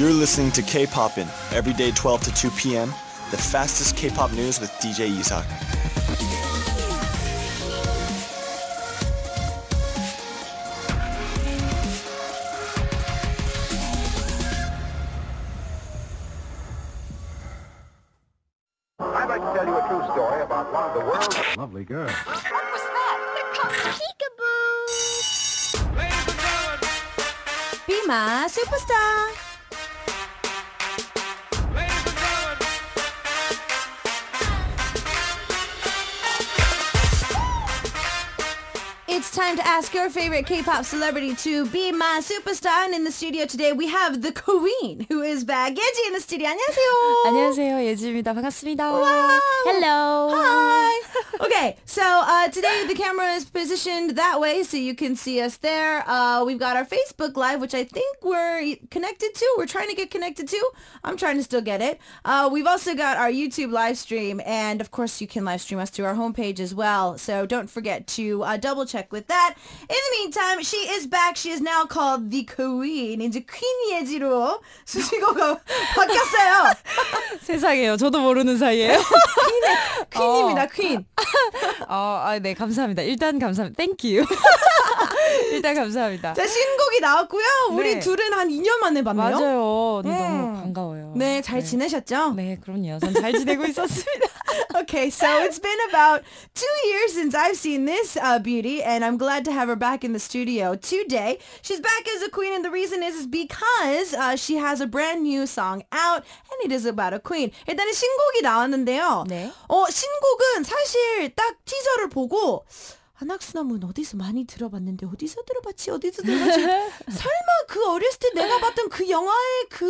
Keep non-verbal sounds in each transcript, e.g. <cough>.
You're listening to K-Poppin' every day 12 to 2 p.m. The fastest K-pop news with DJ Isak. favorite K-pop celebrity to be my superstar. And in the studio today, we have the queen who is back. 예지 in the studio. 안녕하세요. 안녕하세요. 예지입니다. 반갑습니다. Wow. Hello. Hi. Okay, so uh, today the camera is positioned that way so you can see us there. Uh, we've got our Facebook Live, which I think we're connected to. We're trying to get connected to. I'm trying to still get it. Uh, we've also got our YouTube live stream, and of course you can live stream us to our homepage as well. So don't forget to uh, double check with that. In the meantime, she is back. She is now called the Queen. 이제 퀸이에지로 수식어가 <laughs> 바뀌었어요. 세상에요. 저도 모르는 사이에 퀸입니다. 퀸. 어, 아, 네, 감사합니다. 일단 감사합니다. 땡큐. 일단 감사합니다. 자, 신곡이 나왔고요. 우리 네. 둘은 한 2년 만에 봤나요 맞아요. 네, 너무 반가워요. 네, 잘 네. 지내셨죠? 네, 그럼요. 전 잘 지내고 있었습니다. okay, so it's been about two years since I've seen this uh, beauty, and I'm glad to have her back in the studio today. She's back as a queen, and the reason is, is because uh, she has a brand new song out, and it is about a queen. 일단은 신곡이 나왔는데요. 네. 어, 신곡은 사실 딱 티저를 보고 안학수나무는 어디서 많이 들어봤는데 어디서 들어봤지 어디서 들어봤지 <laughs> 설마 그 어렸을 때 내가 봤던 그 영화의 그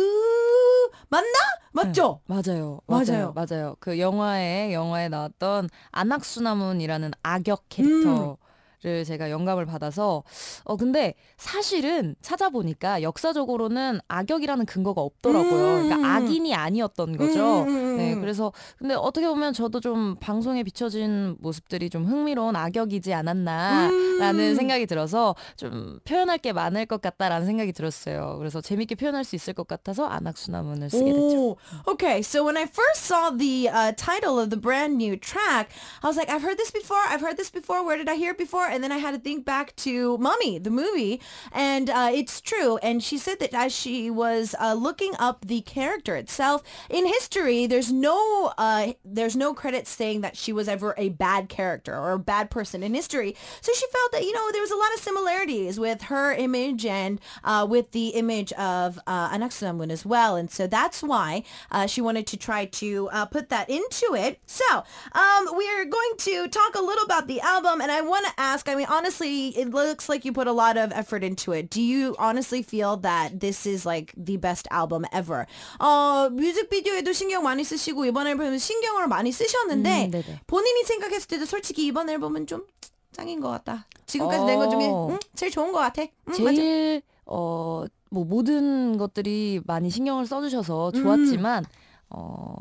맞나 맞죠 네, 맞아요, 맞아요 맞아요 맞아요 그 영화에 영화에 나왔던 안학수나문이라는 악역 캐릭터 음. 를 제가 영감을 받아서 어 근데 사실은 찾아보니까 역사적으로는 악역이라는 근거가 없더라고요. 그러니까 음~ 그러니까 악인이 아니었던 거죠. 음~, 음, 음 네, 음. 그래서 근데 어떻게 보면 저도 좀 방송에 비춰진 모습들이 좀 흥미로운 악역이지 않았나라는 음~ 생각이 들어서 좀 표현할 게 많을 것 같다라는 생각이 들었어요. 그래서 재밌게 표현할 수 있을 것 같아서 안학수나문을 쓰게 됐죠. Okay, so when I first saw the uh, title of the brand new track, I was like, I've heard this before. I've heard this before. Where did I hear it before? And then I had to think back to Mummy, the movie. And uh, it's true. And she said that as she was uh, looking up the character itself, in history, there's no, uh, there's no credit saying that she was ever a bad character or a bad person in history. So she felt that, you know, there was a lot of similarities with her image and uh, with the image of uh, as well. And so that's why uh, she wanted to try to uh, put that into it. So um, we're going to talk a little about the album. And I want to ask ask, I mean, honestly, it looks like you put a lot of effort into it. Do you honestly feel that this is like the best album ever? 어, 뮤직비디오에도 신경 많이 쓰시고 이번 앨범에 신경을 많이 쓰셨는데 음, 본인이 생각했을 때도 솔직히 이번 앨범은 좀 짱인 것 같다. 지금까지 어... 낸것 중에 응, 제일 좋은 것 같아. 응, 제일 맞아. 어, 뭐 모든 것들이 많이 신경을 써주셔서 음. 좋았지만 음. 어,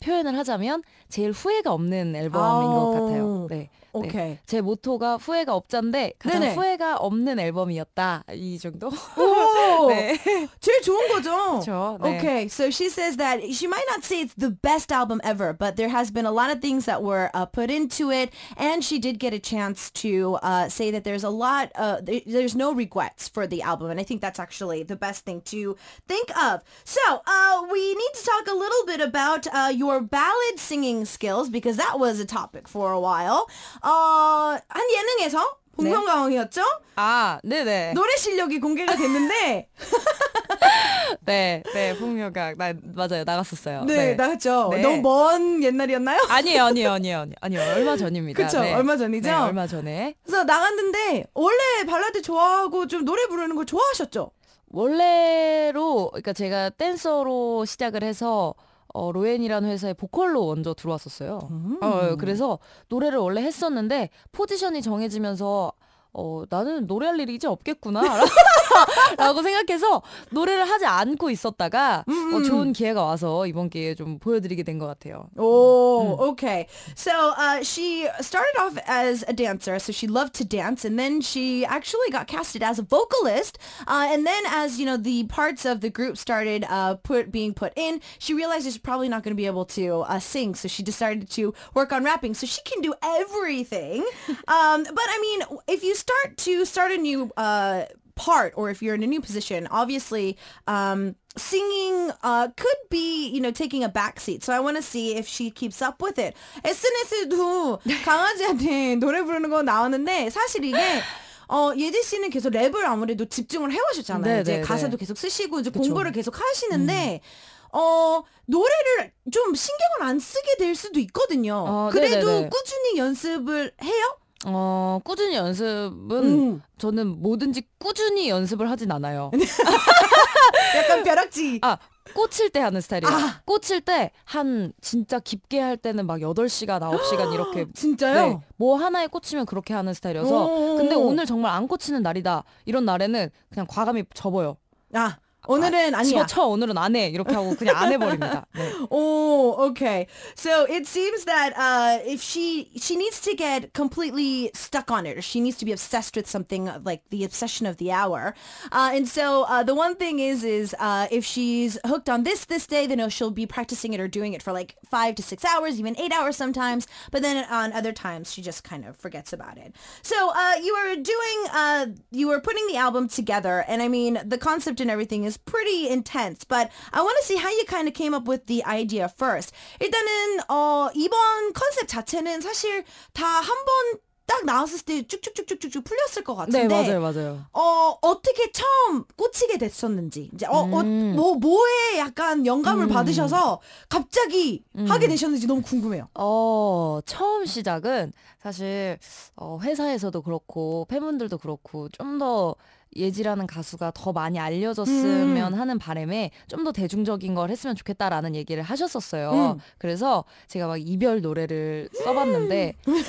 표현을 하자면 제일 후회가 없는 앨범인 아것 같아요. 네. 오케이. 네. 제 모토가 후회가 없잔데 가장 네네. 후회가 없는 앨범이었다. 이 정도. 오, <laughs> 네. 제일 좋은 거죠. 그렇죠. 네. Okay, so she says that she might not say it's the best album ever, but there has been a lot of things that were uh, put into it, and she did get a chance to uh, say that there's a lot. Uh, there's no regrets for the album, and I think that's actually the best thing to think of. So uh, we need to talk a little bit about uh, your ballad singing skills because that was a topic for a while. 어, 한 예능에서 봉선가왕이었죠? 네. 아, 네네. 노래 실력이 공개가 됐는데 <laughs> 네, 네, 풍요가 나 맞아요 나갔었어요. 네, 네, 나갔죠. 네. 너무 먼 옛날이었나요? 아니에요, 아니에요, 아니에요, 아니에요. 아니요 얼마 전입니다. 그쵸, 네. 얼마 전이죠? 네, 얼마 전에 그래서 나갔는데 원래 발라드 좋아하고 좀 노래 부르는 걸 좋아하셨죠? 원래로 그러니까 제가 댄서로 시작을 해서 어, 로엔이라는 회사에 보컬로 먼저 들어왔었어요. 음. 어, 그래서 노래를 원래 했었는데 포지션이 정해지면서 어, 나는 노래할 일이 이제 없겠구나. <laughs> 라고 생각해서 노래를 하지 않고 있었다가 어, 좋은 기회가 와서 이번 기회에 좀 보여드리게 같아요. Oh, mm. okay. So uh, she started off as a dancer, so she loved to dance, and then she actually got casted as a vocalist. Uh, and then, as you know, the parts of the group started uh, put being put in, she realized she's probably not going to be able to uh, sing, so she decided to work on rapping. So she can do everything. <laughs> um, but I mean, if you start to start a new uh, part or if you're in a new position, obviously um, singing uh, could be, you know, taking a backseat. So I want to see if she keeps up with it. SNS에도 강아지한테 노래 부르는 거 나오는데 사실 이게 어, 예지 씨는 계속 랩을 아무래도 집중을 해오셨잖아요. 네네네. 이제 가사도 계속 쓰시고 이제 그쵸. 공부를 계속 하시는데 음. 어, 노래를 좀 신경을 안 쓰게 될 수도 있거든요. 어, 그래도 네네네. 꾸준히 연습을 해요? 어, 꾸준히 연습은 음. 저는 뭐든지 꾸준히 연습을 하진 않아요. <laughs> 약간 벼락지. 아, 꽂힐 때 하는 스타일이에요. 아. 꽂힐 때 한 진짜 깊게 할 때는 막 8시간, 9시간 <gasps> 이렇게 진짜요? 네, 뭐 하나에 꽂히면 그렇게 하는 스타일이어서 근데 오늘 정말 안 꽂히는 날이다. 이런 날에는 그냥 과감히 접어요. 아. 오늘은 아, 아니야. 집어쳐 오늘은 안 해. 이렇게 하고 그냥 안 해버립니다. <laughs> 네. Oh, okay. So it seems that uh, if she she needs to get completely stuck on it, or she needs to be obsessed with something like the obsession of the hour. Uh, and so uh, the one thing is is uh, if she's hooked on this this day, then oh, she'll be practicing it or doing it for like five to six hours, even eight hours sometimes. But then on other times, she just kind of forgets about it. So uh, you are doing uh, you are putting the album together, and I mean the concept and everything is was pretty intense. But I want to see how you kind of came up with the idea first. 일단은 어, 이번 컨셉 자체는 사실 다 한 번 딱 나왔을 때 쭉쭉쭉쭉쭉 풀렸을 것 같은데. 네, 맞아요, 맞아요. 어, 어떻게 처음 꽂히게 됐었는지. 이제 어, 어 음. 어 뭐, 뭐에 약간 영감을 음. 받으셔서 갑자기 음. 하게 되셨는지 너무 궁금해요. 어, 처음 시작은 사실, 어, 회사에서도 그렇고, 팬분들도 그렇고, 좀더 예지라는 가수가 더 많이 알려졌으면 음. 하는 바람에 좀 더 대중적인 걸 했으면 좋겠다라는 얘기를 하셨었어요. 음. 그래서 제가 막 이별 노래를 써봤는데 음.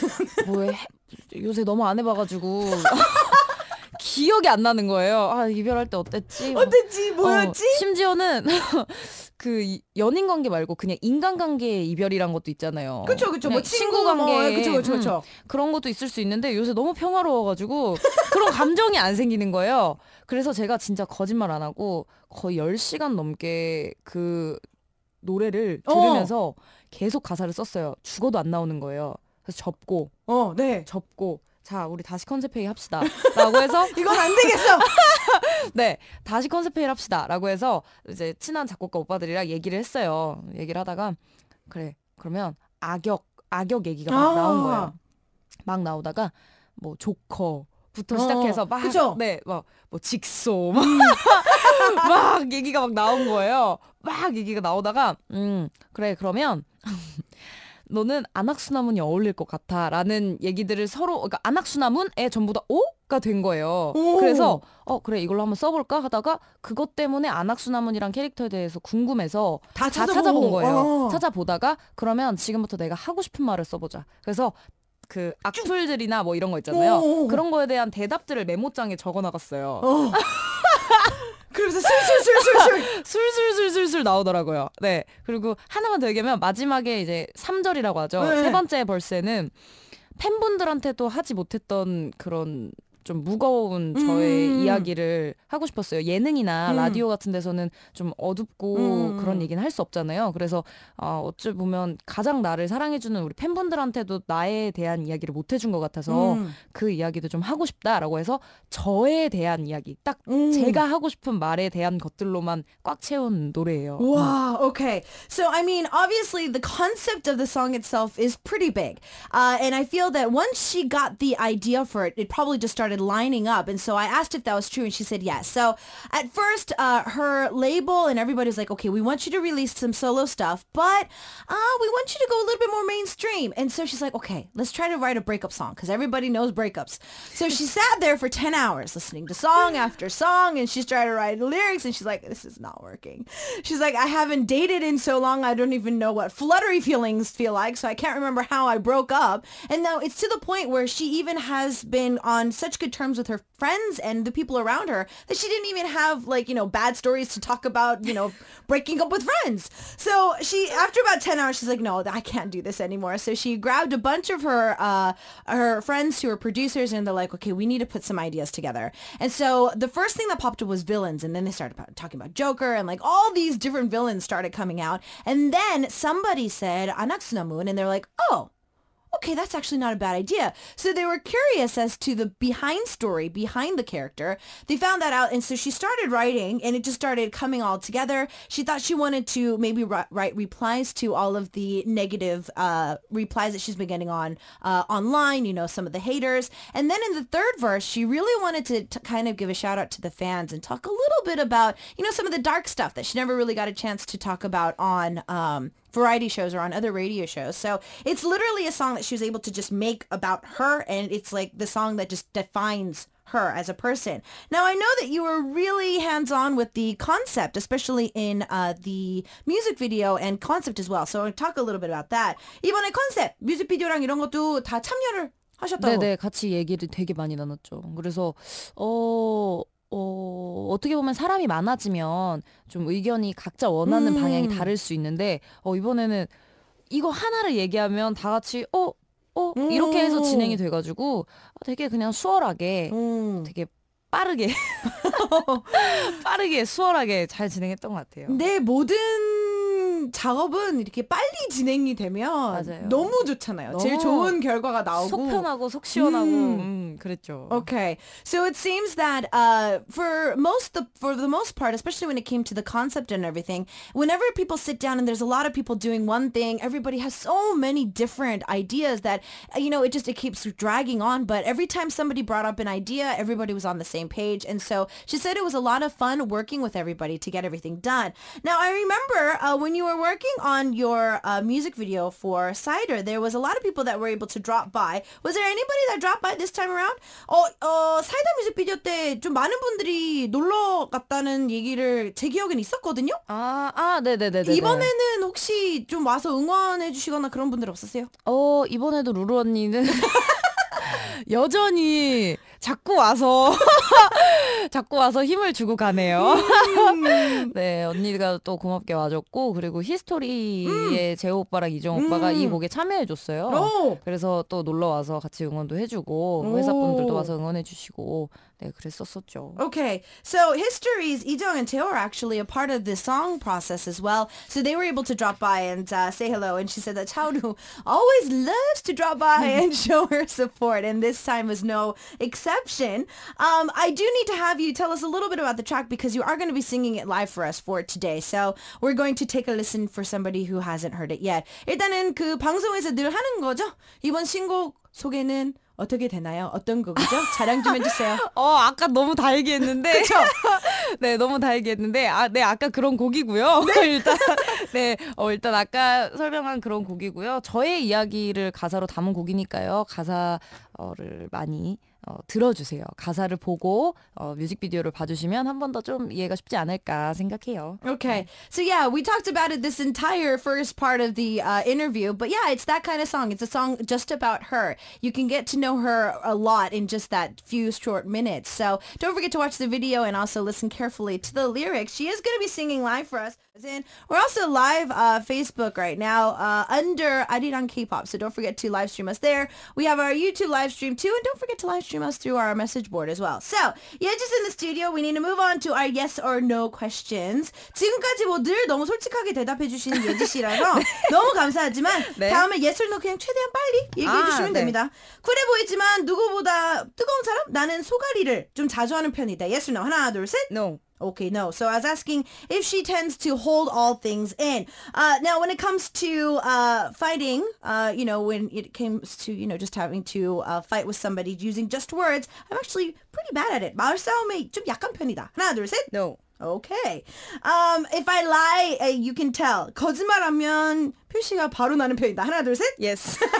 뭐 해, 요새 너무 안 해봐가지고 <laughs> 기억이 안 나는 거예요. 아 이별할 때 어땠지? 뭐. 어땠지? 뭐였지? 어, 심지어는 <laughs> 그 연인 관계 말고 그냥 인간 관계 이별이란 것도 있잖아요. 그렇죠, 그렇죠. 뭐 네, 친구, 관계, 그렇죠, 그렇죠. 그런 것도 있을 수 있는데 요새 너무 평화로워가지고 <laughs> 그런 감정이 안 생기는 거예요. 그래서 제가 진짜 거짓말 안 하고 거의 10시간 넘게 그 노래를 어. 들으면서 어. 계속 가사를 썼어요. 죽어도 안 나오는 거예요. 그래서 접고, 어, 네, 접고, 자, 우리 다시 컨셉 회의 합시다. 라고 해서 <laughs> 이건 안 되겠어. <laughs> 네, 다시 컨셉 회의 합시다. 라고 해서 이제 친한 작곡가 오빠들이랑 얘기를 했어요. 얘기를 하다가 그래. 그러면 악역, 악역 얘기가 막아 나온 거예막 나오다가 뭐 조커 부터 어, 시작해서 막 네막뭐 직소 막, 음. <laughs> 막 얘기가 막 나온 거예요. 막 얘기가 나오다가 음 그래 그러면 너는 안악수나문이 어울릴 것 같아라는 얘기들을 서로 그러니까 안악수나문에 전부 다 오가 된 거예요. 오. 그래서 어 그래 이걸로 한번 써볼까 하다가 그것 때문에 안악수나문이란 캐릭터에 대해서 궁금해서 다, 다 찾아본 거예요. 아. 찾아보다가 그러면 지금부터 내가 하고 싶은 말을 써보자. 그래서 그 악플들이나 뭐 이런 거 있잖아요. 오 그런 거에 대한 대답들을 메모장에 적어 나갔어요. 어. <laughs> 그러면서 술술술술술 <laughs> 술술술술술 나오더라고요. 네. 그리고 하나만 더 얘기하면 마지막에 이제 3절이라고 하죠. 네. 세 번째 벌스에는 팬분들한테도 하지 못했던 그런 좀 무거운 저의 음, 음. 이야기를 하고 싶었어요. 예능이나 음. 라디오 같은 데서는 좀 어둡고 음. 그런 얘기는 할 수 없잖아요. 그래서 어, 어찌 보면 가장 나를 사랑해주는 우리 팬분들한테도 나에 대한 이야기를 못 해준 것 같아서 음. 그 이야기도 좀 하고 싶다라고 해서 저에 대한 이야기, 딱 음. 제가 하고 싶은 말에 대한 것들로만 꽉 채운 노래예요. 와, w okay. So I mean, obviously the concept of the song itself is pretty big, uh, and I feel that once she got the idea for it, it probably just started started lining up. And so I asked if that was true, and she said yes. So at first, uh, her label and everybody's like, okay, we want you to release some solo stuff, but uh, we want you to go a little bit more mainstream. And so she's like, okay, let's try to write a breakup song because everybody knows breakups. So she <laughs> sat there for 10 hours listening to song after song, and she's trying to write lyrics, and she's like, this is not working. She's like, I haven't dated in so long, I don't even know what fluttery feelings feel like, so I can't remember how I broke up. And now it's to the point where she even has been on such good good terms with her friends and the people around her that she didn't even have like, you know, bad stories to talk about, you know, <laughs> breaking up with friends. So she, after about 10 hours, she's like, no, I can't do this anymore. So she grabbed a bunch of her, uh, her friends who are producers and they're like, okay, we need to put some ideas together. And so the first thing that popped up was villains. And then they started talking about Joker and like all these different villains started coming out. And then somebody said Anak Moon and they're like, oh, okay, that's actually not a bad idea. So they were curious as to the behind story behind the character. They found that out, and so she started writing, and it just started coming all together. She thought she wanted to maybe write replies to all of the negative uh, replies that she's been getting on uh, online, you know, some of the haters. And then in the third verse, she really wanted to kind of give a shout out to the fans and talk a little bit about, you know, some of the dark stuff that she never really got a chance to talk about on um, variety shows or on other radio shows. So it's literally a song that she was able to just make about her and it's like the song that just defines her as a person. Now, I know that you were really hands-on with the concept, especially in uh, the music video and concept as well. So talk a little bit about that. 이번에 컨셉, 뮤직비디오랑 이런 것도 다 참여를 하셨다고? 네네, 같이 얘기를 되게 많이 나눴죠. 그래서 어... 어, 어떻게 보면 사람이 많아지면 좀 의견이 각자 원하는 음. 방향이 다를 수 있는데 어, 이번에는 이거 하나를 얘기하면 다 같이 어, 어 이렇게 해서 음. 진행이 돼가지고 되게 그냥 수월하게 음. 되게 빠르게 <laughs> 빠르게 수월하게 잘 진행했던 것 같아요. 내 네, 모든 작업은 이렇게 빨리 진행이 되면 맞아요. 너무 좋잖아요. 너무 제일 좋은 결과가 나오고 음. 음, 그랬죠. Okay. So it seems that uh for most the for the most part especially when it came to the concept and everything whenever people sit down and there's a lot of people doing one thing everybody has so many different ideas that uh, you know it just it keeps dragging on but every time somebody brought up an idea everybody was on the same page and so she said it was a lot of fun working with everybody to get everything done. Now I remember uh, when you were were working on your uh, music video for Cider, there was a lot of people that were able to drop by. Was there anybody that dropped by this time around? 어, 어, 사이다 뮤직비디오 때좀 많은 분들이 놀러 갔다는 얘기를 제 기억엔 있었거든요. 아, 아, 네네네네. 이번에는 혹시 좀 와서 응원해 주시거나 그런 분들 없으세요? 어, 이번에도 루루 언니는 여전히 자꾸 와서 자꾸 와서 힘을 주고 가네요. 음. 네, 언니가 또 고맙게 와줬고 그리고 히스토리의 음. 재호 오빠랑 이정 음. 오빠가 이 곡에 참여해 줬어요. 오. 그래서 또 놀러 와서 같이 응원도 해주고 오. 회사분들도 와서 응원해 주시고 네, 그랬었었죠. Okay, so histories 이정 and 재호 are actually a part of the song process as well. So they were able to drop by and uh, say hello. And she said that Chaoru always loves to drop by and show her support, and this time was no exception. inception. Um, I do need to have you tell us a little bit about the track because you are going to be singing it live for us for today. So we're going to take a listen for somebody who hasn't heard it yet. 일단은 그 방송에서 늘 하는 거죠. 이번 신곡 소개는 어떻게 되나요? 어떤 곡이죠? 자랑 좀 해주세요. 어, 아까 너무 다 얘기했는데. 그쵸? 네, 너무 다 얘기했는데. 아, 네, 아까 그런 곡이고요. 네? 일단, 네, 어, 일단 아까 설명한 그런 곡이고요. 저의 이야기를 가사로 담은 곡이니까요. 가사를 많이 어, 들어주세요. 가사를 보고 어, 뮤직비디오를 봐주시면 이해가 쉽지 않을까 생각해요. Okay. So yeah, we talked about it this entire first part of the uh, interview, but yeah, it's that kind of song. It's a song just about her. You can get to know her a lot in just that few short minutes. So don't forget to watch the video and also listen carefully to the lyrics. She is going to be singing live for us. And we're also live uh, Facebook right now uh, under Arirang K-pop. So don't forget to live stream us there. We have our YouTube live stream too. And don't forget to live stream us through our message board as well. So yeah, just in the studio, we need to move on to our yes or no questions. 지금까지 모두 너무 솔직하게 대답해 주시는 예지 씨라서 <laughs> 너무 감사하지만 네. 다음에 yes or no 그냥 최대한 빨리 얘기해 아, 주시면 네. 됩니다. 쿨해 보이지만 누구보다 뜨거운 사람? 나는 소가리를 좀 자주 하는 편이다. yes or no? 하나, 둘, 셋. No. Okay, no. So I was asking if she tends to hold all things in. Uh, now, when it comes to uh, fighting, uh, you know, when it comes to, you know, just having to uh, fight with somebody using just words, I'm actually pretty bad at it. 말싸움에 좀 약한 편이다. 하나, 둘, No. Okay. Um, if I lie, uh, you can tell. 거짓말하면 표시가 바로 나는 하나, 둘, 셋. Yes. <laughs> okay.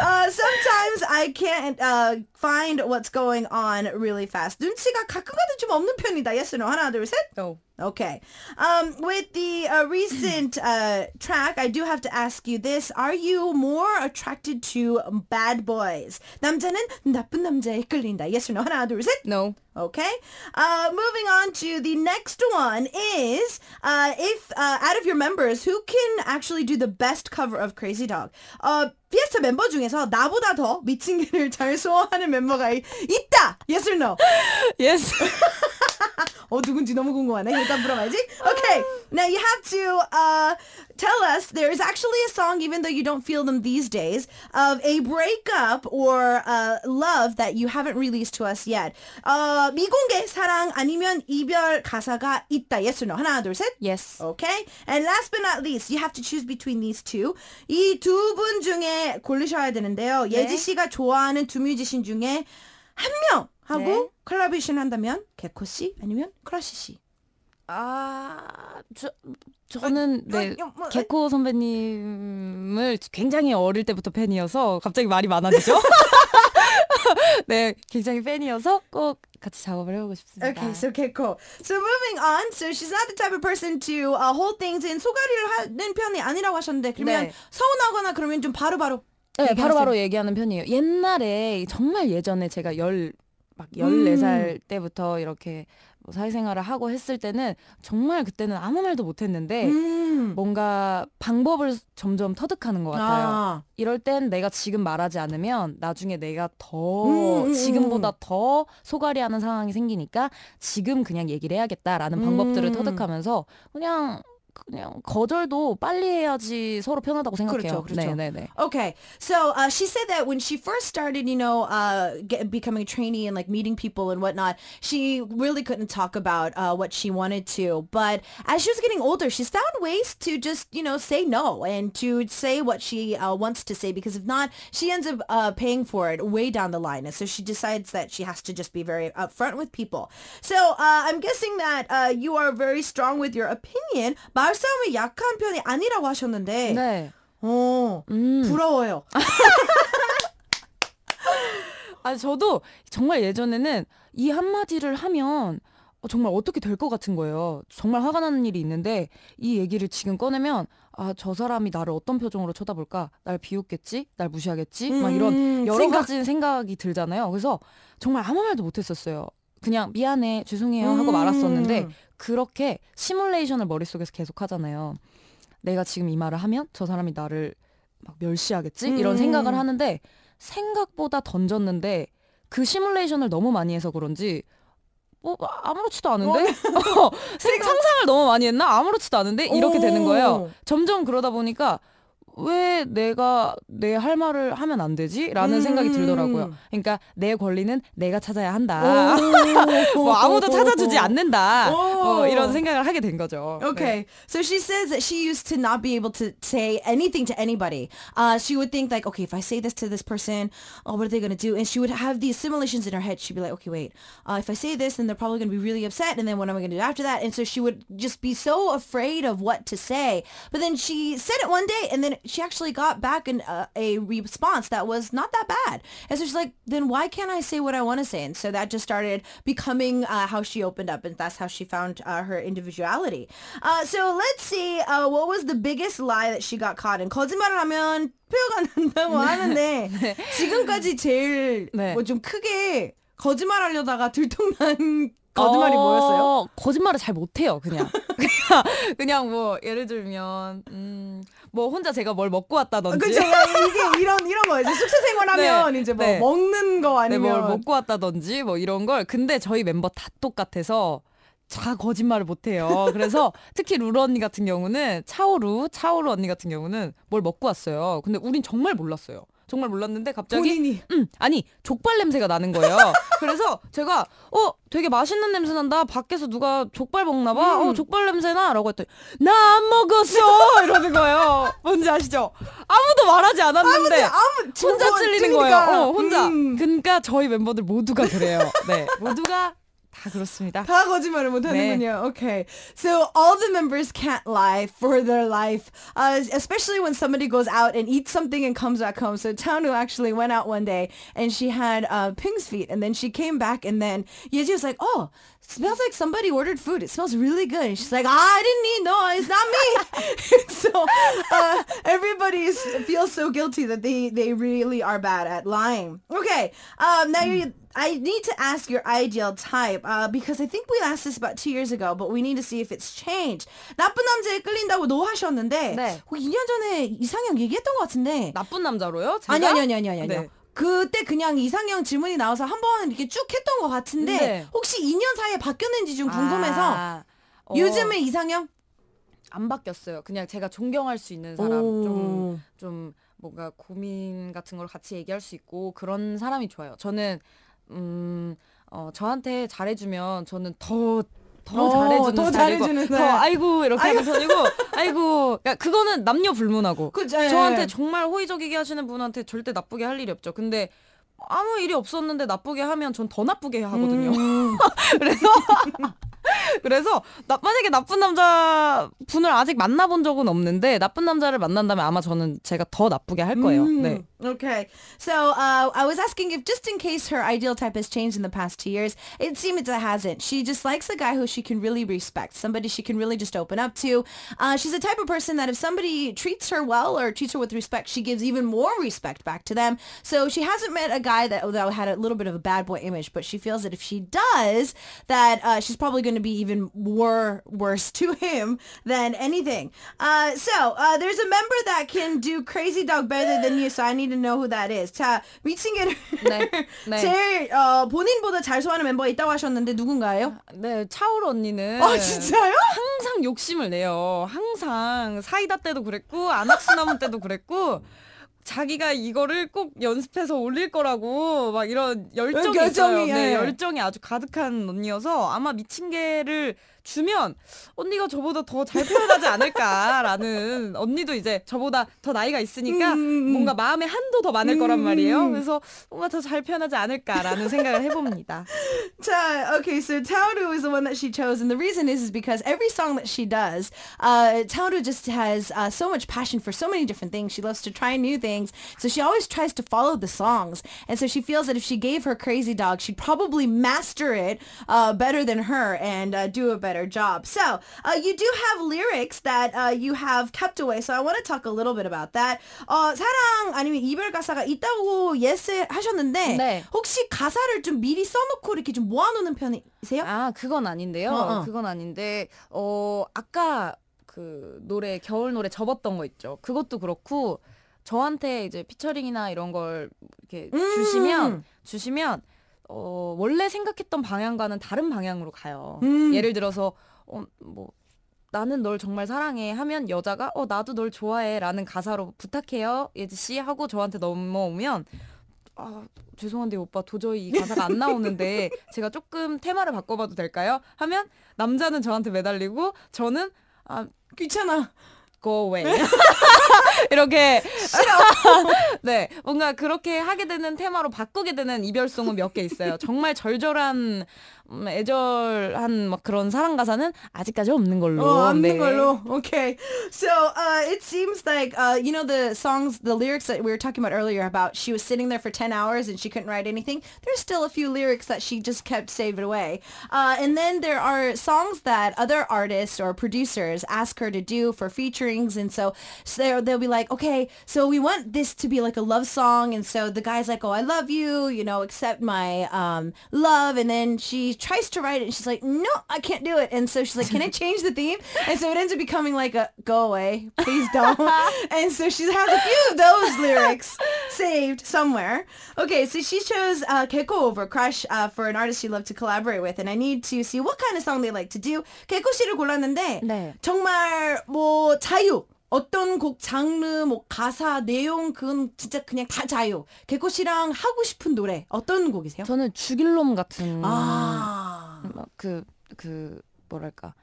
Uh, sometimes I can't uh, find what's going on really fast. 눈치가 가끔가다 좀 없는 편이다. Yes or no? 하나, 둘, 셋. No. Okay. Um, with the uh, recent uh, track, I do have to ask you this. Are you more attracted to bad boys? 남자는 나쁜 남자에 끌린다. Yes or no? 하나, 둘, 셋. No. Okay. Uh, moving on to the next one is uh, if uh, out of your members who can actually do the best cover of Crazy Dog. Uh, 피에스타 멤버 중에서 나보다 더 미친개를 잘 소화하는 멤버가 이, 있다. Yes or no? Yes. <laughs> 어 누군지 너무 궁금하네. 일단 물어봐야지. Okay. Now you have to uh, tell us there is actually a song, even though you don't feel them these days, of a breakup or uh, love that you haven't released to us yet. Uh, 미공개 사랑 아니면 이별 가사가 있다. Yes no? 하나 둘 셋. Yes. Okay. And last but not least, you have to choose between these two. 이 중에 팀 골리셔야 되는데요. 네. 예지 씨가 좋아하는 두 뮤지션 중에 한명 하고 네. 콜라보이션 한다면 개코 씨 아니면 크러쉬 씨. 아, 저, 저는, 어, 네, 어, 어, 뭐, 개코 선배님을 굉장히 어릴 때부터 팬이어서 갑자기 말이 많아지죠? <laughs> <laughs> 네, 굉장히 팬이어서 꼭 같이 작업을 해보고 싶습니다. Okay, so okay, cool. So moving on, so she's not the type of person to uh, hold things in. 소가리를 하는 편이 아니라고 하셨는데 그러면 네. 서운하거나 그러면 좀 바로바로 네, 바로바로 바로 얘기하는 편이에요. 옛날에 정말 예전에 제가 열막 열네 음. 살 때부터 이렇게 뭐 사회생활을 하고 했을 때는 정말 그때는 아무 말도 못했는데 음. 뭔가 방법을 점점 터득하는 것 같아요. 아. 이럴 땐 내가 지금 말하지 않으면 나중에 내가 더 음, 음, 음. 지금보다 더 소가리하는 상황이 생기니까 지금 그냥 얘기를 해야겠다라는 방법들을 음. 터득하면서 그냥 그냥 거절도 빨리 해야지 서로 편하다고 생각해요. 그렇죠, 그렇죠. 네, 네, 네. Okay, so uh, she said that when she first started, you know, uh, get, becoming a trainee and like meeting people and whatnot, she really couldn't talk about uh, what she wanted to. But as she was getting older, she's found ways to just, you know, say no and to say what she uh, wants to say because if not, she ends up uh, paying for it way down the line. And so she decides that she has to just be very upfront with people. So uh, I'm guessing that uh, you are very strong with your opinion, but 말싸움이 약한 편이 아니라고 하셨는데 네. 어 음. 부러워요. <laughs> 아 저도 정말 예전에는 이 한마디를 하면 어, 정말 어떻게 될 것 같은 거예요. 정말 화가 나는 일이 있는데 이 얘기를 지금 꺼내면 아 저 사람이 나를 어떤 표정으로 쳐다볼까? 날 비웃겠지? 날 무시하겠지? 음, 막 이런 음, 여러 생각. 가지 생각이 들잖아요. 그래서 정말 아무 말도 못했었어요. 그냥 미안해 죄송해요 하고 음. 말았었는데 그렇게 시뮬레이션을 머릿속에서 계속 하잖아요. 내가 지금 이 말을 하면 저 사람이 나를 막 멸시하겠지 음. 이런 생각을 하는데 생각보다 던졌는데 그 시뮬레이션을 너무 많이 해서 그런지 뭐 아무렇지도 않은데 <laughs> 어, 상상을 너무 많이 했나 아무렇지도 않은데 이렇게 오. 되는 거예요. 점점 그러다 보니까 왜 내가 내 말을 하면 안 되지? 라는 음. 생각이 들더라고요. 그러니까 내 권리는 내가 찾아야 한다. <laughs> 뭐 아무도 찾아주지 않는다. 뭐 이런 생각을 하게 된 거죠. Okay. 네. So she says that she used to not be able to say anything to anybody. Uh, she would think like, okay, if I say this to this person, oh, what are they going to do? And she would have these simulations in her head. She'd be like, okay, wait, uh, if I say this, then they're probably going to be really upset. And then what am I going to do after that? And so she would just be so afraid of what to say. But then she said it one day and then she actually got back an, uh, a response that was not that bad. And so she's like, then why can't I say what I want to say? And so that just started becoming uh, how she opened up, and that's how she found uh, her individuality. Uh, so let's see uh, what was the biggest lie that she got caught in. 거짓말을 하면 <laughs> 하는데 지금까지 제일 네. 뭐좀 크게 거짓말하려다가 들통난 거짓말이 어... 뭐였어요? 거짓말을 잘 못해요, 그냥. <laughs> 그냥. 그냥 뭐 예를 들면 음, 뭐 혼자 제가 뭘 먹고 왔다든지. 그죠 뭐 이게 이런 이런 거지. 숙소 생활하면 네, 이제 뭐 네. 먹는 거 네, 아니면 네, 뭘 먹고 왔다든지 뭐 이런 걸. 근데 저희 멤버 다 똑같아서 다 거짓말을 못해요. 그래서 <laughs> 특히 루루 언니 같은 경우는 차오루 차오루 언니 같은 경우는 뭘 먹고 왔어요. 근데 우린 정말 몰랐어요. 정말 몰랐는데 갑자기 본인이 음 아니 족발 냄새가 나는 거예요. <laughs> 그래서 제가 어 되게 맛있는 냄새 난다. 밖에서 누가 족발 먹나 봐. 어, 음. 어 족발 냄새나라고 했더니 나 안 먹었어 <laughs> 이러는 거예요. 뭔지 아시죠? 아무도 말하지 않았는데 아무, 혼자 찔리는 거예요. 어, 혼자. 음. 그러니까 저희 멤버들 모두가 그래요. 네 <laughs> 모두가 다 그렇습니다. 다 거짓말을 못하는군요. 네. Okay. So all the members can't lie for their life, uh, especially when somebody goes out and eats something and comes back home. So Chanu actually went out one day and she had uh, ping's feet, and then she came back, and then Yeji was like, "Oh, smells like somebody ordered food. It smells really good." And she's like, ah, "I didn't eat. No, it's not me." <laughs> always feel so guilty that they they really are bad at lying. Okay, um, now you. I need to ask your ideal type uh, because I think we asked this about two years ago, but we need to see if it's changed. 나쁜 남자에 끌린다고 노 하셨는데 네. 2년 전에 이상형 얘기했던 것 같은데 나쁜 남자로요? 제가? 아니 아니 아니 아니 아니. 네. 그때 그냥 이상형 질문이 나와서 한번 이렇게 쭉 했던 것 같은데 네. 혹시 2년 사이에 바뀌었는지 좀 궁금해서 아, 어. 요즘에 이상형? 안 바뀌었어요. 그냥 제가 존경할 수 있는 사람 좀좀 좀 뭔가 고민 같은 걸 같이 얘기할 수 있고 그런 사람이 좋아요. 저는 음 어, 저한테 잘해주면 저는 더더 어, 잘해주는 더 잘해주는 네. 더 아이고 이렇게 하는 편이고 아이고 그 그거는 남녀 불문하고 그치, 예, 예. 저한테 정말 호의적이게 하시는 분한테 절대 나쁘게 할 일이 없죠. 근데 아무 일이 없었는데 나쁘게 하면 전 더 나쁘게 하거든요. 음. <laughs> 그래서 <laughs> 그래서 나, 만약에 나쁜 남자 분을 아직 만나본 적은 없는데 나쁜 남자를 만난다면 아마 저는 제가 더 나쁘게 할 거예요. 음. 네. Okay. So uh, I was asking if just in case her ideal type has changed in the past two years, it seems it hasn't. She just likes a guy who she can really respect, somebody she can really just open up to. Uh, she's the type of person that if somebody treats her well or treats her with respect, she gives even more respect back to them. So she hasn't met a guy that, that had a little bit of a bad boy image, but she feels that if she does, that uh, she's probably going to be even more worse <laughs> to him than anything. Uh, so uh, there's a member that can do crazy dog better than you, so I need need to know who that is. 자, 미친 개를 네. 네. <laughs> 제일 어, 본인보다 잘 소화하는 멤버가 있다고 하셨는데 누군가요? 아, 네, 차올 언니는 아, 진짜요? 항상 욕심을 내요. 항상 사이다 때도 그랬고 아낙수나무 때도 그랬고 자기가 이거를 꼭 연습해서 올릴 거라고 막 이런 열정이, 어, 있어요. 네, 예. 열정이 아주 가득한 언니여서 아마 미친 개를 주면 언니가 저보다 더 표현하지 않을까라는 <laughs> 언니도 이제 저보다 더 나이가 있으니까 음. 뭔가 마음의 한도 더 많을 음. 거란 말이에요. 그래서 뭔가 표현하지 않을까라는 생각을 해봅니다. <laughs> 자, okay, so Taoru is the one that she chose, and the reason is is because every song that she does, uh, Taoru just has uh, so much passion for so many different things. She loves to try new things, so she always tries to follow the songs, and so she feels that if she gave her crazy dog, she'd probably master it uh, better than her and uh, do it better. better job. So uh, you do have lyrics that uh, you have kept away. So I want to talk a little bit about that. 어, 사랑 아니면 이별 가사가 있다고 예스 하셨는데 네. 혹시 가사를 좀 미리 써놓고 이렇게 좀 모아놓는 편이세요? 아 그건 아닌데요. 어어. 어. 그건 아닌데 어 아까 그 노래 겨울 노래 접었던 거 있죠. 그것도 그렇고 저한테 이제 피처링이나 이런 걸 이렇게 음. 주시면 주시면 어, 원래 생각했던 방향과는 다른 방향으로 가요. 음. 예를 들어서 어, 뭐 나는 널 정말 사랑해 하면 여자가 어 나도 널 좋아해라는 가사로 부탁해요 예지 씨 하고 저한테 넘어오면 아 죄송한데 오빠 도저히 이 가사가 안 나오는데 <laughs> 제가 조금 테마를 바꿔봐도 될까요? 하면 남자는 저한테 매달리고 저는 아 귀찮아 go away <laughs> <laughs> 이렇게 <laughs> 네 뭔가 그렇게 하게 되는 테마로 바꾸게 되는 이별송은 몇 개 있어요. 정말 절절한 애절한 막 그런 사랑 가사는 아직까지 없는 걸로. 어, 없는 네. 걸로. Okay. So uh, it seems like uh, you know the songs, the lyrics that we were talking about earlier about she was sitting there for 10 hours and she couldn't write anything. There's still a few lyrics that she just kept saved away. Uh, and then there are songs that other artists or producers ask her to do for featurings. And so, so they'll be like, okay, so we want this to be like a love song. And so the guy's like, oh, I love you, you know, accept my um, love. And then she tries to write it and she's like, no, I can't do it. And so she's like, can I change the theme? And so it ends up becoming like a go away, please don't. <laughs> and so she has a few of those lyrics saved somewhere. Okay, so she chose uh, Keiko over Crush uh, for an artist she loved to collaborate with. And I need to see what kind of song they like to do. Keiko 씨를 골랐는데 네. 정말 뭐 자유. 어떤 곡 장르 뭐 가사 내용 그건 진짜 그냥 다 자유. 개코 씨랑 하고 싶은 노래 어떤 곡이세요? 저는 죽일놈 같은 아그그 그 뭐랄까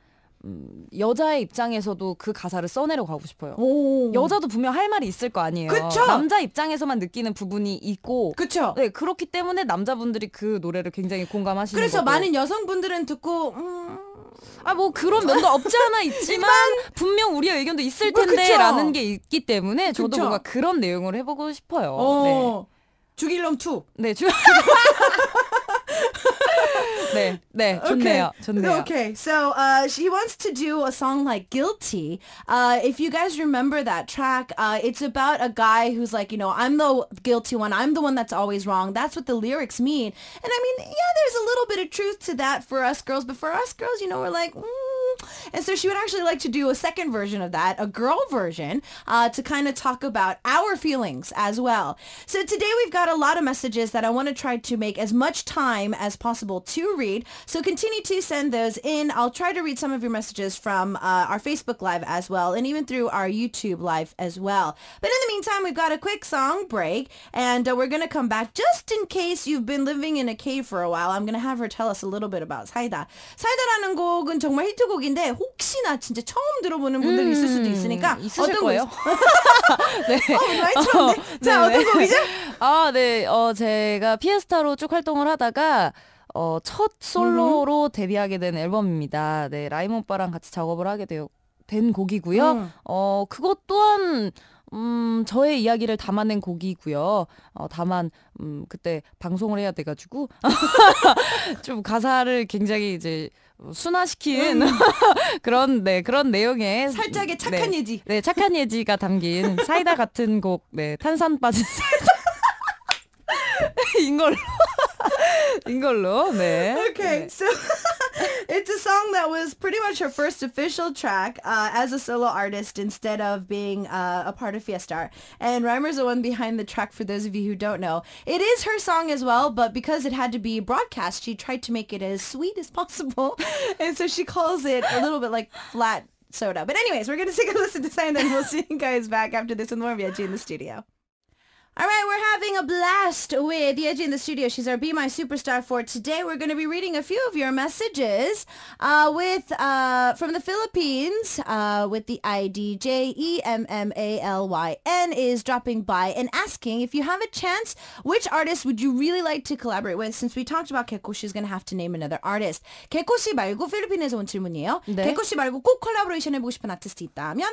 음, 여자의 입장에서도 그 가사를 써내려 가고 싶어요. 오. 여자도 분명 할 말이 있을 거 아니에요. 그쵸? 남자 입장에서만 느끼는 부분이 있고, 그렇네 그렇기 때문에 남자분들이 그 노래를 굉장히 공감하시는. 그래서 거고. 많은 여성분들은 듣고 음. 아뭐 그런 면도 없지 않아 있지만 <laughs> 분명 우리의 의견도 있을 뭐 텐데라는 게 있기 때문에 저도 그쵸? 뭔가 그런 내용을 해보고 싶어요. 어. 네. 죽일 놈 two. 네, 죽. <laughs> 네, 네, 좋네요. Okay. 좋네요. Okay, so uh, she wants to do a song like "Guilty." Uh, if you guys remember that track, uh, it's about a guy who's like, you know, I'm the guilty one. I'm the one that's always wrong. That's what the lyrics mean. And I mean, yeah, there's a little bit of truth to that for us girls, but for us girls, you know, we're like. Mm, and so she would actually like to do a second version of that, a girl version, uh, to kind of talk about our feelings as well. So today we've got a lot of messages that I want to try to make as much time as possible to read. So continue to send those in. I'll try to read some of your messages from uh, our Facebook Live as well and even through our YouTube Live as well. But in the meantime, we've got a quick song break and uh, we're going to come back just in case you've been living in a cave for a while. I'm going to have her tell us a little bit about 사이다. 사이다라는 곡은 정말 히트곡이 곡인데 혹시나 진짜 처음 들어보는 분들 이 음, 있을 수도 있으니까 어떤 거예요? <laughs> 네. <laughs> 어, 나이처럼 어, 자 네네. 어떤 곡이죠? 아 네. 어 제가 피에스타로 쭉 활동을 하다가 어, 첫 솔로로 음. 데뷔하게 된 앨범입니다. 네, 라임 오빠랑 같이 작업을 하게 되된 곡이고요. 음. 어, 그것 또한 음, 저의 이야기를 담아낸 곡이고요. 어, 다만 음, 그때 방송을 해야 돼 가지고 <laughs> 좀 가사를 굉장히 이제 순화시킨 음. <laughs> 그런 네 그런 내용의 살짝의 네, 착한 네, 예지 네 착한 예지가 담긴 사이다 같은 곡네 탄산 빠진 사이다 <laughs> 인 걸로 <laughs> 이걸로 네. Okay, so <laughs> it's a song that was pretty much her first official track uh, as a solo artist instead of being uh, a part of Fiesta. And Reimer's the one behind the track for those of you who don't know. It is her song as well, but because it had to be broadcast, she tried to make it as sweet as possible. <laughs> And so she calls it a little bit like flat soda. But anyways, we're going to take a listen to sign and then we'll see you guys back after this with more Veggie in the studio. All right, we're having a blast with Yeji in the studio. She's our Be My Superstar for today. We're going to be reading a few of your messages uh, with uh, from the Philippines uh, with the ID J-E-M-M-A-L-Y-N is dropping by and asking if you have a chance, which artist would you really like to collaborate with? Since we talked about Keiko, she's going to have to name another artist. Keiko 씨 말고 필리핀에서 온 질문이에요. 네. Keiko 씨 말고 꼭 콜라보레이션 해보고 싶은 아티스트 있다면?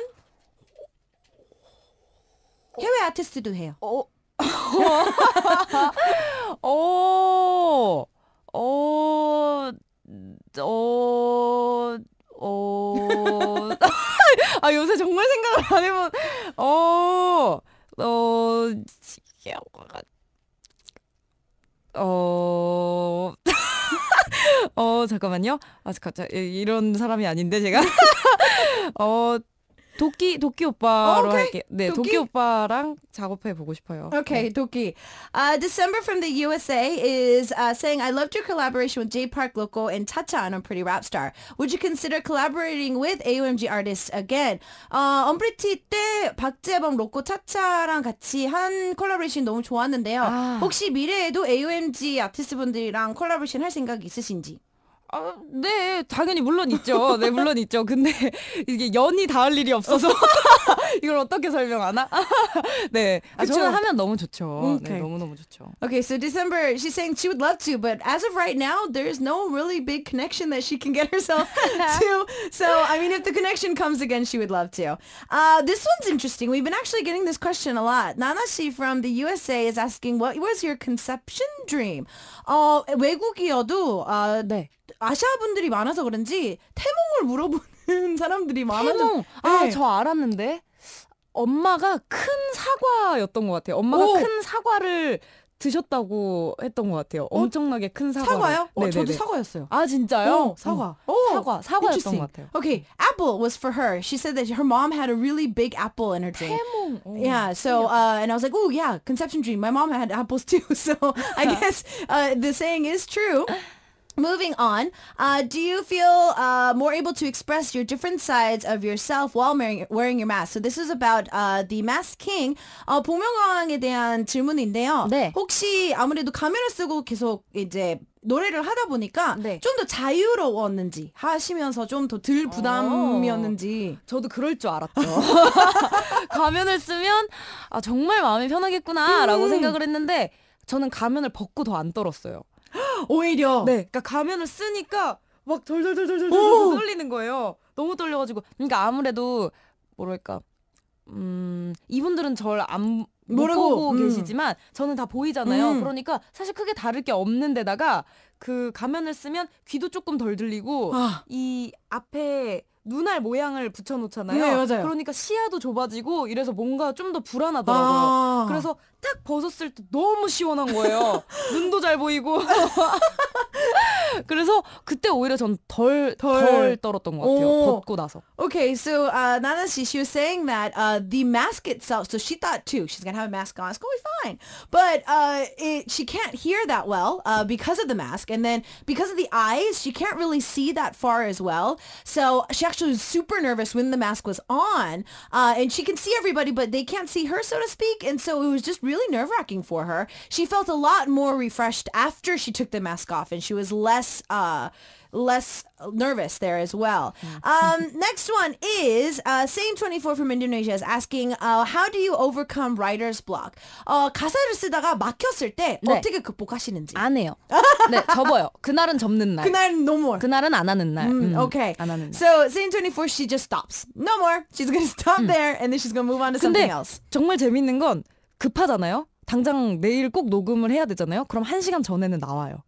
어. 해외 아티스트도 해요. 어. <laughs> 어. 어. 어. 어. <laughs> 아, 요새 정말 생각을 안 해본. 어. 어. 어. <laughs> 어, 잠깐만요. 아, 갑자 이런 사람이 아닌데 제가. 어, 도끼 도끼 오빠로 oh, okay. 할게. 네, 도끼? 도끼 오빠랑 작업해 보고 싶어요. Okay, 네. 도끼. Uh, December from the USA is uh, saying I loved your collaboration with J Park Local and Tata on I'm Pretty Rap Star. Would you consider collaborating with AOMG artists again? 어, 언프리티 때 박재범 로꼬 차차랑 같이 한 콜라보레이션 너무 좋았는데요. 아. 혹시 미래에도 AOMG 아티스트분들이랑 콜라보레이션 할 생각 있으신지? 아, 네, 당연히 물론 있죠. 네, 물론 있죠. 근데 이게 연이 닿을 일이 없어서 이걸 어떻게 설명하나? 네, 아, 저는 하면 너무 좋죠. Okay. 네, 너무 너무 좋죠. Okay, so December, she's saying she would love to, but as of right now, there's no really big connection that she can get herself to. So, I mean, if the connection comes again, she would love to. Uh, this one's interesting. We've been actually getting this question a lot. Nana Shi from the USA is asking, what was your conception dream? 어, 외국이어도, 아, 네. 아시아 분들이 많아서 그런지 태몽을 물어보는 사람들이 많아서 태몽 아저 네. 알았는데 엄마가 큰 사과였던 것 같아요. 엄마가 오. 큰 사과를 드셨다고 했던 것 같아요. 엄청나게 어? 큰 사과. 사과요? 어, 저도 사과였어요. 아 진짜요? 어, 사과. 어. 사과. 사과였던 것 같아요. Okay, apple was for her. She said that her mom had a really big apple in her dream. 태몽. 오. Yeah. So uh, and I was like, oh yeah, conception dream. My mom had apples too. So I guess uh, the saying is true. Moving on, uh, do you feel uh, more able to express your different sides of yourself while wearing, wearing your mask? So this is about uh, the mask king. 어, 복면가왕에 대한 질문인데요. 네. 혹시 아무래도 카메라 쓰고 계속 이제 노래를 하다 보니까 네. 좀더 자유로웠는지 하시면서 좀 더 덜 부담이었는지 어, 저도 그럴 줄 알았죠. 가면을 쓰면 아 정말 마음이 편하겠구나라고 음. 생각을 했는데 저는 가면을 벗고 더 안 떨었어요. 오히려 네. 그러니까 가면을 쓰니까 막 덜덜덜덜덜 오! 어. 떨리는 거예요. 너무 떨려가지고 그러니까 아무래도 뭐랄까 음 이분들은 절안 뭐라고 음. 계시지만 저는 다 보이잖아요. 음. 그러니까 사실 크게 다를 게 없는데다가 그 가면을 쓰면 귀도 조금 덜 들리고 아. 이 앞에 눈알 모양을 붙여놓잖아요. 네, 맞아요. 그러니까 시야도 좁아지고 이래서 뭔가 좀 더 불안하더라고요. 아~ 그래서 딱 벗었을 때 너무 시원한 거예요. 눈도 잘 보이고. 그래서 그때 오히려 전 덜 덜 떨었던 것 같아요. 오. 벗고 나서. Okay, so uh, Nana she, she was saying that uh, the mask itself. So she thought too she's gonna have a mask on. It's gonna be fine, but uh, it, she can't hear that well uh, because of the mask, and then because of the eyes, she can't really see that far as well. So she actually was super nervous when the mask was on, uh, and she can see everybody, but they can't see her, so to speak. And so it was just really nerve wracking for her. She felt a lot more refreshed after she took the mask off, and she was less. Uh, less nervous there as well. Um, next one is uh, Same24 from Indonesia is asking uh, how do you overcome writer's block? 어, 가사를 쓰다가 막혔을 때 네. 어떻게 극복하시는지. 안 해요. 네, 접어요. 그날은 접는 날. 그날 no more. 그날은 안 하는 날. 음, 음, okay. 안 하는 날. So Same24 she just stops. No more. She's gonna stop there and then she's gonna move on to something else. 정말 재밌는 건 급하잖아요. 당장 내일 꼭 녹음을 해야 되잖아요. 그럼 1시간 전에는 나와요.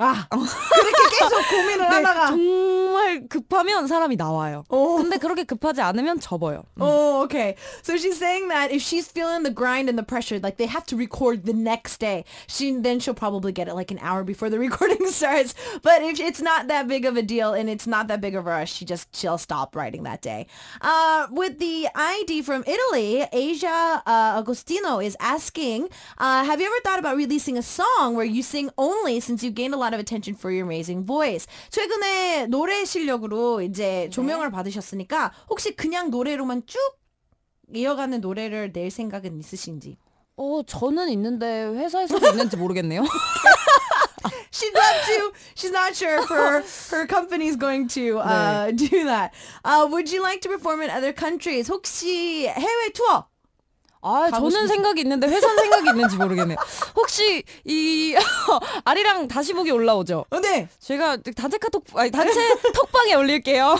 아 그렇게 계속 고민을 <laughs> 네, 하다가 정말 급하면 사람이 나와요. 오. 근데 그렇게 급하지 않으면 접어요. Oh, okay. So she's saying that if she's feeling the grind and the pressure, like they have to record the next day, she then she'll probably get it like an hour before the <laughs> recording starts. But if it's not that big of a deal and it's not that big of a rush, she just she'll stop writing that day. Uh, with the ID from Italy, Asia uh, Agostino is asking, uh, have you ever thought about releasing a song where you sing only since you gained a lot lot of attention for your amazing voice. 최근에 노래 실력으로 이제 조명을 받으셨으니까 혹시 그냥 노래로만 쭉 이어가는 노래를 낼 생각은 있으신지? 어, 저는 있는데 회사에서도 있는지 모르겠네요. she's not too she's not sure if her her company's going to uh, do that. Uh, would you like to perform in other countries? 혹시 해외 투어 아, 저는 싶은... 생각이 있는데 회사 생각이 있는지 모르겠네. 혹시 이 아리랑 다시 보기 올라오죠? 네. 제가 단체 카톡 아니 단체 톡방에 올릴게요.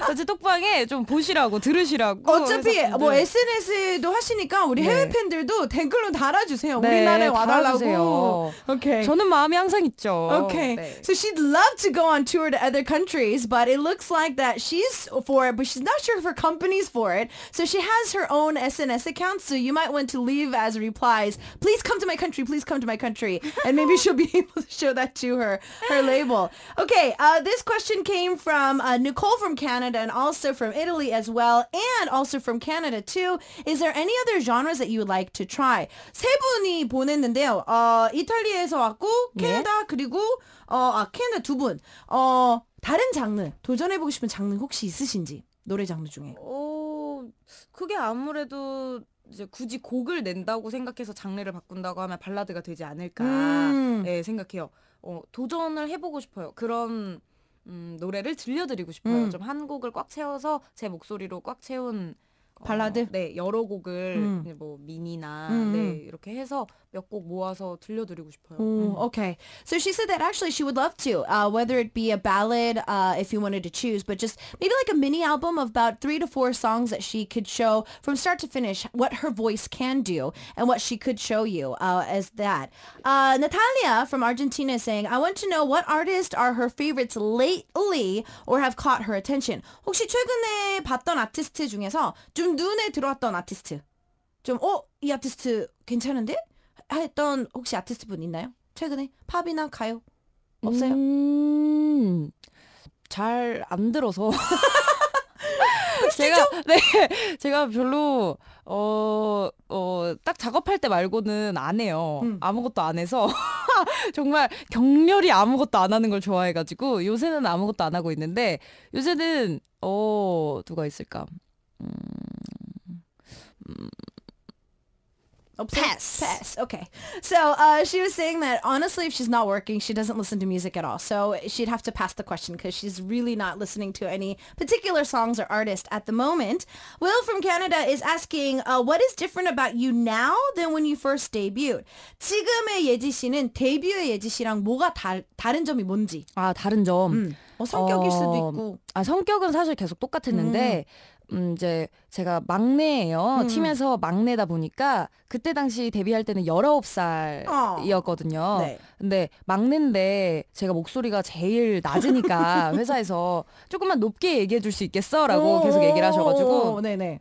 단체 톡방에 좀 보시라고 들으시라고. 어차피 뭐 SNS도 하시니까 우리 네. 해외 팬들도 댓글로 달아주세요. 네, 우리나라에 와달라고. 오케이. 저는 마음이 항상 있죠. 오케이. 네. So she'd love to go on tour to other countries, but it looks like that she's for it, but she's not sure if her company's for it. So she has her own SNS account. So you might want to leave as replies, please come to my country, please come to my country. And maybe she'll be <laughs> able to show that to her, her label. Okay, uh, this question came from uh, Nicole from Canada and also from Italy as well, and also from Canada too. Is there any other genres that you would like to try? 세 분이 보냈는데요. 어, 이탈리아에서 왔고, 캐나다, 그리고, 어, 아, 캐나다 두 분. 어, 다른 장르, 도전해보고 싶은 장르 혹시 있으신지? 노래 장르 중에. 어 그게 아무래도 이제 굳이 곡을 낸다고 생각해서 장르를 바꾼다고 하면 발라드가 되지 않을까 음. 예, 생각해요. 어, 도전을 해보고 싶어요. 그런 음, 노래를 들려드리고 싶어요. 음. 좀한 곡을 꽉 채워서 제 목소리로 꽉 채운 발라드? 어, 네, 여러 곡을 음. 뭐 미니나 음. 네, 이렇게 해서 모아서 들려드리고 싶어요. Okay. So she said that actually she would love to, uh, whether it be a ballad, uh, if you wanted to choose, but just maybe like a mini album of about three to four songs that she could show from start to finish what her voice can do and what she could show you uh, as that. Uh, Natalia from Argentina is saying, I want to know what artists are her favorites lately or have caught her attention. 혹시 최근에 봤던 아티스트 중에서 좀 눈에 들어왔던 아티스트. 좀, 어? 이 아티스트 괜찮은데? 했던 혹시 아티스트 분 있나요? 최근에? 팝이나 가요? 없어요? 음, 잘 안 들어서. <laughs> 제가 네 제가 별로 어어딱 작업할 때 말고는 안 해요 음. 아무것도 안 해서 <laughs> 정말 격렬히 아무것도 안 하는 걸 좋아해가지고 요새는 아무것도 안 하고 있는데 요새는 어 누가 있을까 음 Obsessed? Pass. Pess. Okay. So uh, she was saying that honestly, if she's not working, she doesn't listen to music at all. So she'd have to pass the question because she's really not listening to any particular songs or artist at the moment. Will from Canada is asking, uh, what is different about you now than when you first debuted? 지금의 예지 씨는 데뷔의 예지 씨랑 뭐가 다, 다른 점이 뭔지. 아 다른 점. 음. 뭐 성격일 어, 수도 있고. 아 성격은 사실 계속 똑같았는데. 음. 음 이제 제가 막내예요. 음. 팀에서 막내다 보니까 그때 당시 데뷔할 때는 19살이었거든요. 어. 아. 네. 근데 막내인데 제가 목소리가 제일 낮으니까 <laughs> 회사에서 조금만 높게 얘기해 줄 수 있겠어? 라고 계속 얘기를 하셔가지고 네네.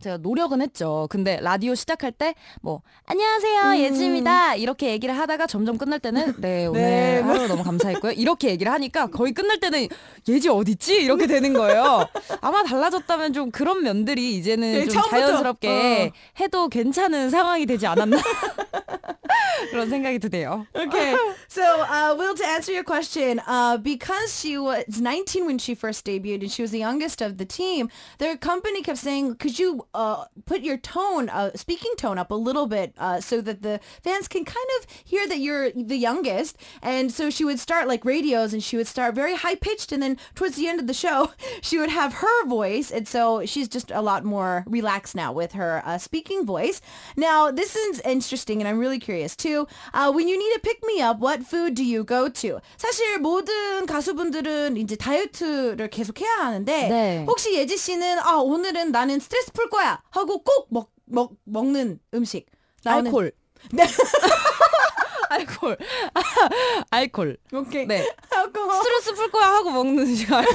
제가 노력은 했죠. 근데 라디오 시작할 때 뭐 안녕하세요 음. 예지입니다 이렇게 얘기를 하다가 점점 끝날 때는 네, <laughs> 네. 오늘 네. 하루 너무 감사했고요 이렇게 얘기를 하니까 거의 끝날 때는 예지 어딨지 이렇게 되는 거예요. 아마 달라졌다면 좀 그런 면들이 이제는 네, 좀 자연스럽게 어. 해도 괜찮은 상황이 되지 않았나. <laughs> <laughs> 그런 생각이 드네요. Okay. <laughs> So, uh, Will, to answer your question, uh, because she was 19 when she first debuted and she was the youngest of the team, their company kept saying, could you uh, put your tone, uh, speaking tone up a little bit uh, so that the fans can kind of hear that you're the youngest. And so she would start like radios and she would start very high pitched. And then towards the end of the show, <laughs> she would have her voice. And so she's just a lot more relaxed now with her uh, speaking voice. Now, this is interesting and I'm really curious. this too. Uh, when you need to pick me up, what food do you go to? 사실 모든 가수분들은 이제 다이어트를 계속 해야 하는데 네. 혹시 예지 씨는 아 오늘은 나는 스트레스 풀 거야 하고 꼭 먹 먹, 먹는 음식 나는 알콜. 네. <laughs> 알콜. 아, <laughs> 알콜. 오케이. 네. <laughs> 스트레스 풀 거야 하고 먹는 음식 알콜.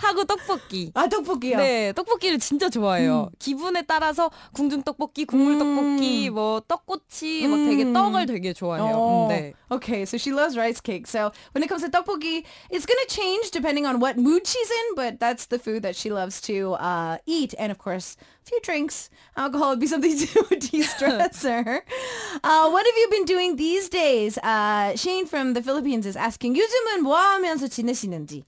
하고 떡볶이. 아 떡볶이요. 네, 떡볶이를 진짜 좋아해요. 음. 기분에 따라서 궁중 떡볶이, 국물 음. 떡볶이, 뭐 떡꼬치, 음. 막 되게 떡을 되게 좋아해요. Oh. 네. Okay, so she loves rice cake. So when it comes to 떡볶이, it's gonna change depending on what mood she's in, but that's the food that she loves to uh, eat, and of course, a few drinks. Alcohol would be something to de-stress her. Uh, what have you been doing these days? Uh, Shane from the Philippines is asking, 요즘은 뭐 하면서 지내시는지?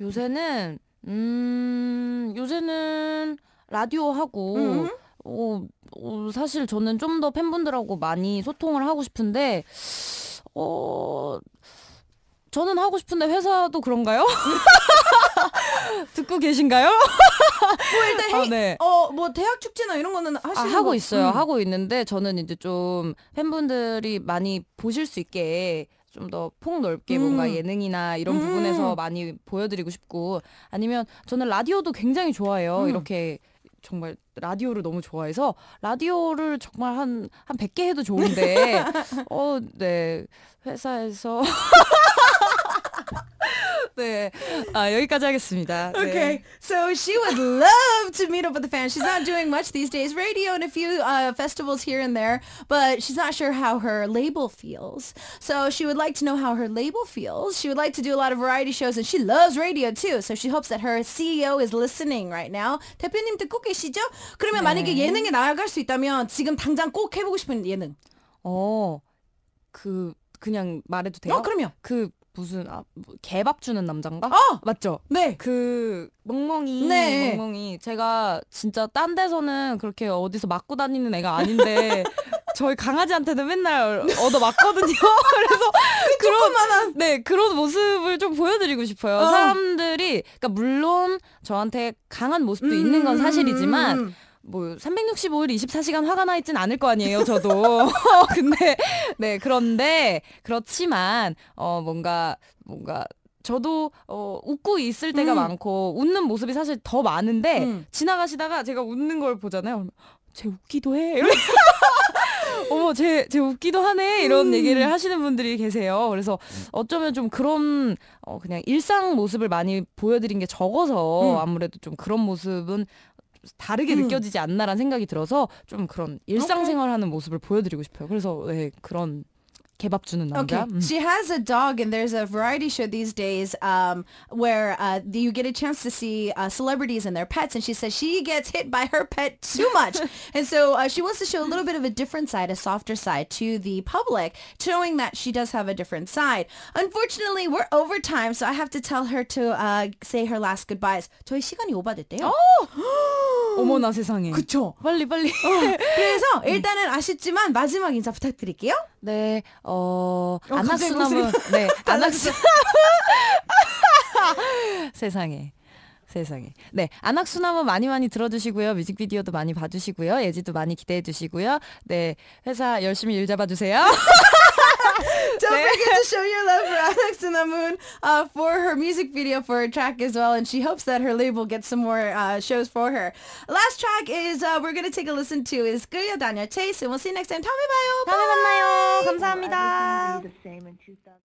요새는 음 요새는 라디오 하고 음. 어, 어, 사실 저는 좀 더 팬분들하고 많이 소통을 하고 싶은데 어 저는 하고 싶은데 회사도 그런가요? <laughs> 듣고 계신가요? 뭐 일단 아, 헤 네. 어뭐 대학 축제나 이런 거는 아, 하고 거? 있어요. 음. 하고 있는데 저는 이제 좀 팬분들이 많이 보실 수 있게 좀더 폭넓게 음. 뭔가 예능이나 이런 음. 부분에서 많이 보여드리고 싶고 아니면 저는 라디오도 굉장히 좋아해요. 음. 이렇게 정말 라디오를 너무 좋아해서 라디오를 정말 한, 한 100개 해도 좋은데, <laughs> 어, 네. 회사에서. <laughs> 네. 아, 여기까지 하겠습니다. 네. Okay. So she would love to meet up with the fans. She's not doing much these days. Radio and a few uh, festivals here and there, but she's not sure how her label feels. So she would like to know how her label feels. She would like to do a lot of variety shows and she loves radio too. So she hopes that her CEO is listening right now. 대표님 듣고 계시죠? 그러면 네. 만약에 예능에 나아갈 수 있다면 지금 당장 꼭 해보고 싶은 예능. 어, 그 그냥 말해도 돼요? 어, 그럼요. 그 무슨 아, 뭐, 개밥 주는 남잔가? 아! 맞죠? 네. 그 멍멍이 네. 멍멍이 제가 진짜 딴 데서는 그렇게 어디서 맞고 다니는 애가 아닌데 <laughs> 저희 강아지한테는 맨날 얻어 맞거든요. <laughs> <laughs> 그래서 그 그런만한네 그런 모습을 좀 보여드리고 싶어요. 어. 사람들이 그러니까 물론 저한테 강한 모습도 음, 있는 건 음, 사실이지만 음, 음. 뭐 365일 24시간 화가 나 있진 않을 거 아니에요, 저도. <laughs> 근데 네, 그런데 그렇지만 어 뭔가 뭔가 저도 어, 웃고 있을 때가 음. 많고 웃는 모습이 사실 더 많은데 음. 지나가시다가 제가 웃는 걸 보잖아요. 제 어, 웃기도 해. <laughs> 어머, 제, 쟤 웃기도 하네. 이런 음. 얘기를 하시는 분들이 계세요. 그래서 음. 어쩌면 좀 그런, 어, 그냥 일상 모습을 많이 보여드린 게 적어서 음. 아무래도 좀 그런 모습은 다르게 음. 느껴지지 않나라는 생각이 들어서 좀 그런 일상생활하는 모습을 보여드리고 싶어요. 그래서 네, 그런 Okay. Mm. She has a dog, and there's a variety show these days um, where uh, you get a chance to see uh, celebrities and their pets. And she says she gets hit by her pet too much, <laughs> and so uh, she wants to show a little bit of a different side, a softer side to the public, showing that she does have a different side. Unfortunately, we're over time, so I have to tell her to uh, say her last goodbyes. 저희 시간이 오바됐대요. Oh! <gasps> 어머나 세상에. 그쵸. 빨리 빨리. 그래서 <laughs> 일단은 아쉽지만 마지막 인사 부탁드릴게요. 네. 어, 어, 어 안락수나무 네 <laughs> 안락수 <laughs> 세상에 세상에. 네. 안학수나무 많이 많이 들어주시고요. 뮤직비디오도 많이 봐주시고요. 예지도 많이 기대해주시고요. 네. 회사 열심히 일 잡아주세요. <laughs> <laughs> Don't forget to show your love for Alex in the Moon uh, for her music video for her track as well. And she hopes that her label gets some more uh, shows for her. Last track is uh, we're going to take a listen to is Danya Chase. And we'll see you next time. 다음에 봐요. 다음에 만나요. 감사합니다.